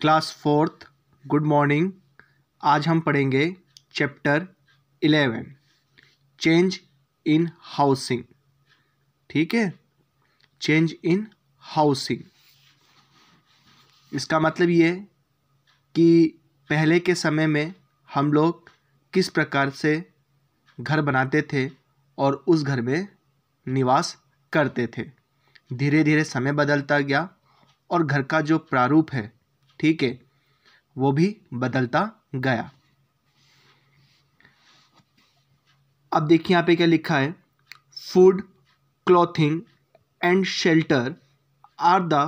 class fourth good morning आज हम पढ़ेंगे chapter eleven change in housing ठीक है चेंज इन हाउसिंग इसका मतलब ये कि पहले के समय में हम लोग किस प्रकार से घर बनाते थे और उस घर में निवास करते थे धीरे धीरे समय बदलता गया और घर का जो प्रारूप है ठीक है वो भी बदलता गया अब देखिए यहाँ पे क्या लिखा है food clothing and shelter are the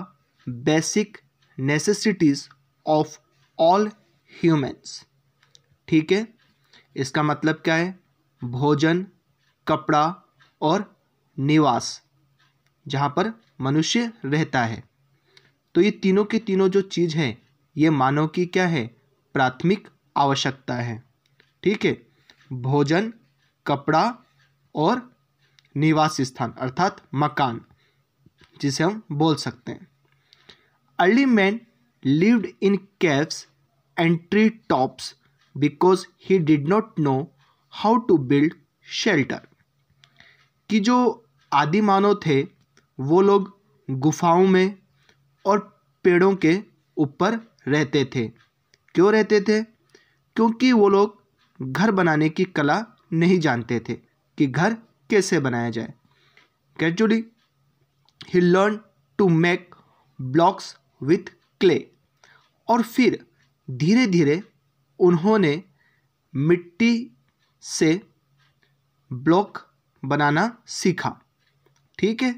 basic necessities of all humans ठीक है इसका मतलब क्या है भोजन कपड़ा और निवास जहाँ पर मनुष्य रहता है तो ये तीनों के तीनों जो चीज़ हैं ये मानव की क्या है प्राथमिक आवश्यकता है ठीक है भोजन कपड़ा और निवास स्थान अर्थात मकान जिसे हम बोल सकते हैं early man lived in caves and tree tops because he did not know how to build shelter कि जो आदि मानव थे वो लोग गुफाओं में और पेड़ों के ऊपर रहते थे क्यों रहते थे क्योंकि वो लोग घर बनाने की कला नहीं जानते थे कि घर कैसे बनाया जाए gradually he learn to make blocks with clay और फिर धीरे धीरे उन्होंने मिट्टी से ब्लॉक बनाना सीखा ठीक है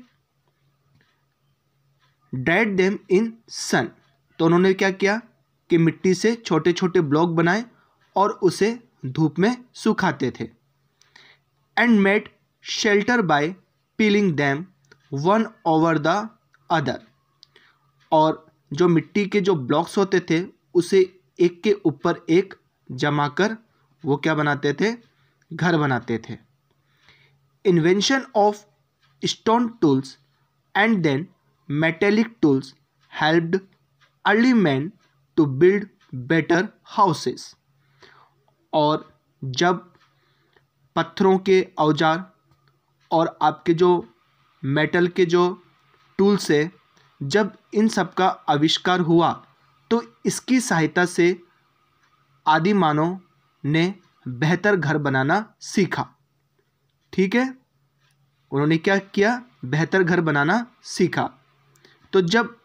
डैड देम इन सन तो उन्होंने क्या किया कि मिट्टी से छोटे छोटे ब्लॉक बनाए और उसे धूप में सुखाते थे and made shelter by piling them one over the other और जो मिट्टी के जो ब्लॉक्स होते थे उसे एक के ऊपर एक जमा कर वो क्या बनाते थे घर बनाते थे invention of stone tools and then metallic tools helped early men to build better houses और जब पत्थरों के औजार और आपके जो मेटल के जो टूल्स है जब इन सब का आविष्कार हुआ तो इसकी सहायता से आदि मानव ने बेहतर घर बनाना सीखा ठीक है उन्होंने क्या किया बेहतर घर बनाना सीखा तो जब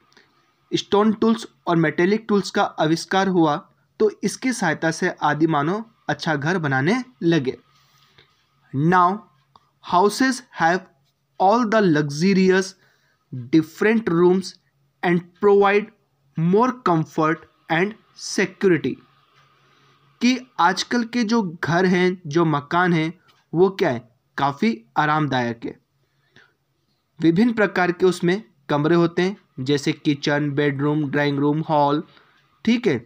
स्टोन टूल्स और मेटेलिक टूल्स का आविष्कार हुआ तो इसकी सहायता से आदि मानव अच्छा घर बनाने लगे now houses have all the luxurious different rooms and provide more comfort and security कि आजकल के जो घर हैं जो मकान हैं वो क्या है काफ़ी आरामदायक है विभिन्न प्रकार के उसमें कमरे होते हैं जैसे kitchen bedroom drawing room hall ठीक है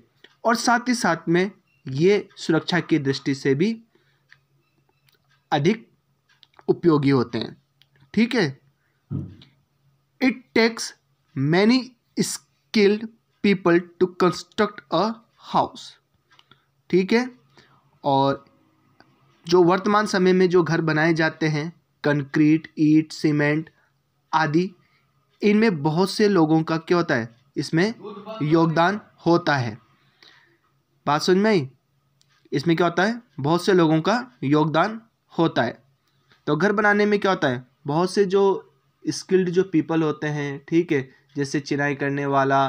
और साथ ही साथ में ये सुरक्षा की दृष्टि से भी अधिक उपयोगी होते हैं ठीक है it takes many skilled people to construct a house ठीक है और जो वर्तमान समय में जो घर बनाए जाते हैं कंक्रीट ईट सीमेंट आदि इनमें बहुत से लोगों का क्या होता है इसमें योगदान होता है बात सुन में इसमें क्या होता है बहुत से लोगों का योगदान होता है तो घर बनाने में क्या होता है बहुत से जो स्किल्ड जो पीपल होते हैं ठीक है जैसे चिनाई करने वाला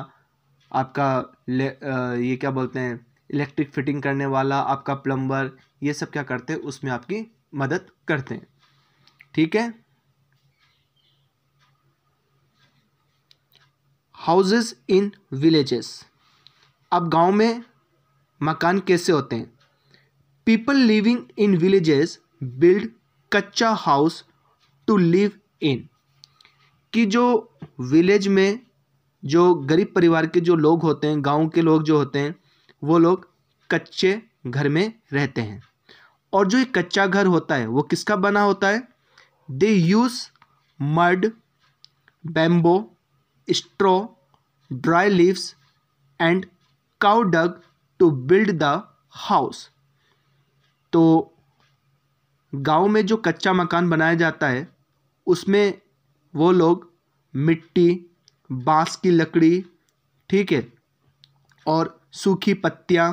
आपका ले, आ, ये क्या बोलते हैं इलेक्ट्रिक फिटिंग करने वाला आपका प्लम्बर ये सब क्या करते हैं उसमें आपकी मदद करते हैं ठीक है हाउसेस इन विलेजेस अब गांव में मकान कैसे होते हैं people living in villages build kutcha house to live in कि जो विलेज में जो गरीब परिवार के जो लोग होते हैं गांव के लोग जो होते हैं वो लोग कच्चे घर में रहते हैं और जो ये कच्चा घर होता है वो किसका बना होता है they use mud bamboo straw dry leaves and cow dung to build the house तो गांव में जो कच्चा मकान बनाया जाता है उसमें वो लोग मिट्टी बांस की लकड़ी ठीक है और सूखी पत्तियाँ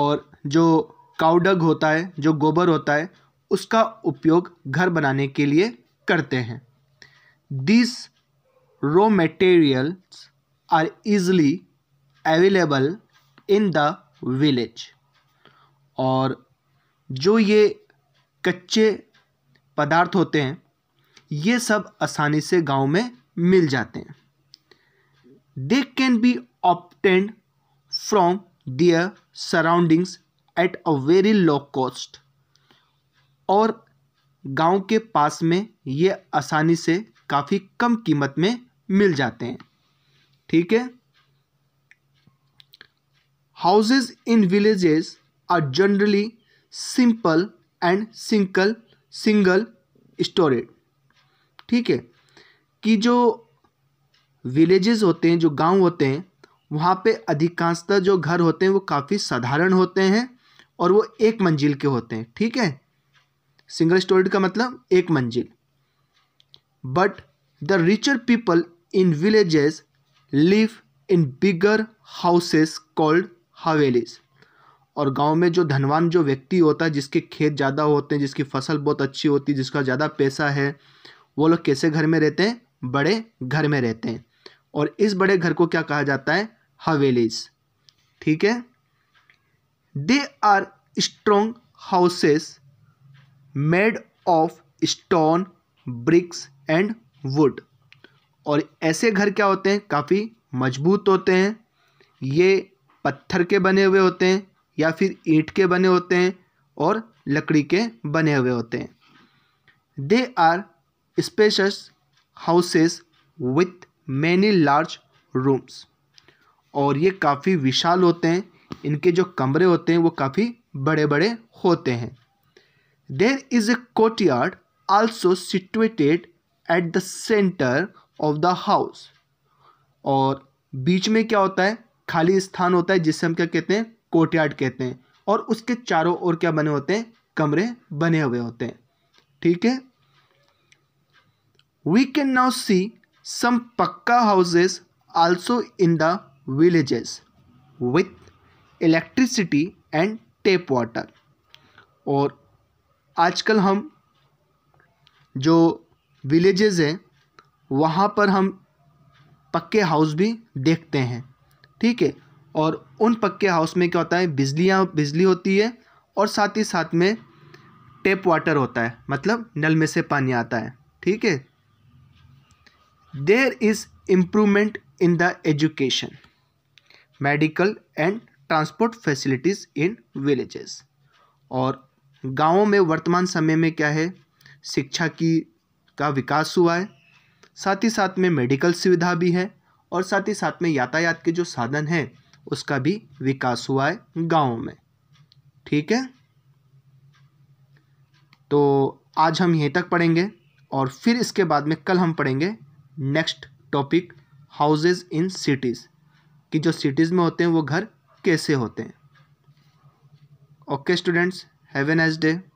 और जो काउडग होता है जो गोबर होता है उसका उपयोग घर बनाने के लिए करते हैं this raw materials are easily available in the village और जो ये कच्चे पदार्थ होते हैं ये सब आसानी से गांव में मिल जाते हैं they can be obtained from their surroundings at a very low cost और गांव के पास में ये आसानी से काफ़ी कम कीमत में मिल जाते हैं ठीक है houses in villages are generally simple and single single storeyed ठीक है कि जो विलेजेस होते हैं जो गांव होते हैं वहाँ पे अधिकांशतः जो घर होते हैं वो काफ़ी साधारण होते हैं और वो एक मंजिल के होते हैं ठीक है सिंगल स्टोरेड का मतलब एक मंजिल but the richer people in villages live in bigger houses called havelis और गांव में जो धनवान जो व्यक्ति होता है जिसके खेत ज़्यादा होते हैं जिसकी फसल बहुत अच्छी होती है जिसका ज़्यादा पैसा है वो लोग कैसे घर में रहते हैं बड़े घर में रहते हैं और इस बड़े घर को क्या कहा जाता है हवेलीज ठीक है they are strong houses made of stone bricks and wood और ऐसे घर क्या होते हैं काफ़ी मजबूत होते हैं ये पत्थर के बने हुए होते हैं या फिर ईंट के बने होते हैं और लकड़ी के बने हुए होते हैं they are spacious houses with many large rooms और ये काफ़ी विशाल होते हैं इनके जो कमरे होते हैं वो काफ़ी बड़े बड़े होते हैं there is a courtyard also situated at the centre of the house और बीच में क्या होता है खाली स्थान होता है जिसे हम क्या कहते हैं कोर्टयार्ड कहते हैं और उसके चारों ओर क्या बने होते हैं कमरे बने हुए होते हैं ठीक है we can now see some pucca houses also in the villages with electricity and tap water और आजकल हम जो विलेजेस हैं वहाँ पर हम पक्के हाउस भी देखते हैं ठीक है और उन पक्के हाउस में क्या होता है बिजलियाँ बिजली होती है और साथ ही साथ में टेप वाटर होता है मतलब नल में से पानी आता है ठीक है there is improvement in the education medical and transport facilities in villages और गाँवों में वर्तमान समय में क्या है शिक्षा की का विकास हुआ है साथ ही साथ में मेडिकल सुविधा भी है और साथ ही साथ में यातायात के जो साधन हैं उसका भी विकास हुआ है गाँव में ठीक है तो आज हम यहीं तक पढ़ेंगे और फिर इसके बाद में कल हम पढ़ेंगे next topic houses in cities कि जो सिटीज़ में होते हैं वो घर कैसे होते हैं okay students have a nice day